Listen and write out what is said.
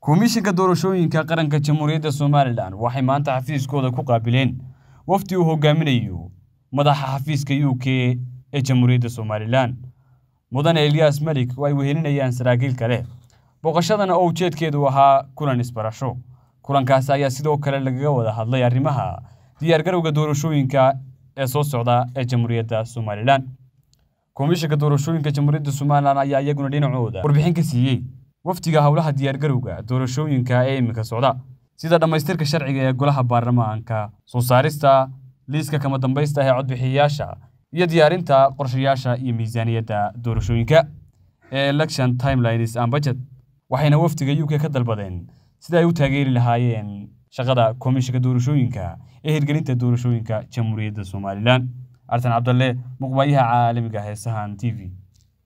komishinka doorashooyinka qaranka jamhuuriyadda somalilan waxay maanta xafiiskooda ku qaabileen wafdi uu hogaaminayo madaxa xafiiska u k ee jamhuuriyadda somalilan mudane eliyas melik oo ay wehelinayaan saraakiil kale booqashadana oo ujeedkeedu ahaa kulan isbarasho kulankaas ayaa sidoo kale lagaga wada hadlay arrimaha diyaargarowga doorashooyinka ee soo socda ee jamhuuriyadda somalilan komishinka doorashooyinka jamhuuriyadda somalilan ayaa iyaguna dhinacooda warbixin ka siiyey wafdiga howlaha diyaargarowga doorashooyinka ee iminka socda sida dhammaystirka sharciga ee golaha baarlamaanka soo saarista liiska kama dambaysta ee codbixiyayaasha iyo diyaarinta qorshayaasha iyo miisaaniyadda doorashooyinka ee election timelines and budget waxayna wafdiga u k ka dalbadeen sida ay u taageeri lahaayeen shaqada komishinka doorashooyinka ee hirgelinta doorashooyinka jamhuuriyadda somalilan artan cabdalle muqbaayaha caalamiga heesahan t v